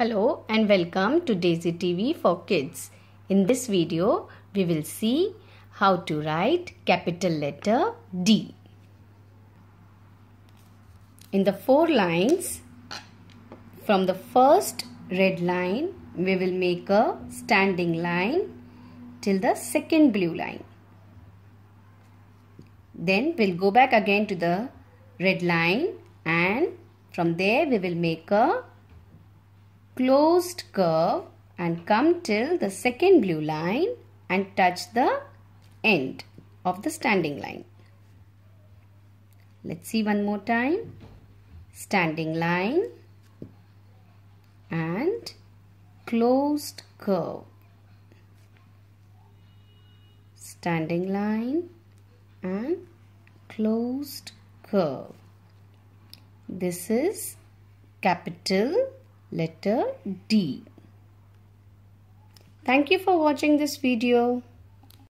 Hello and welcome to Daisy TV for Kids. In this video, we will see how to write capital letter D. In the four lines, from the first red line, we will make a standing line till the second blue line. Then we'll go back again to the red line and from there we will make a closed curve and come till the second blue line and touch the end of the standing line. Let's see one more time. Standing line and closed curve. Standing line and closed curve. This is capital letter D. Thank you for watching this video.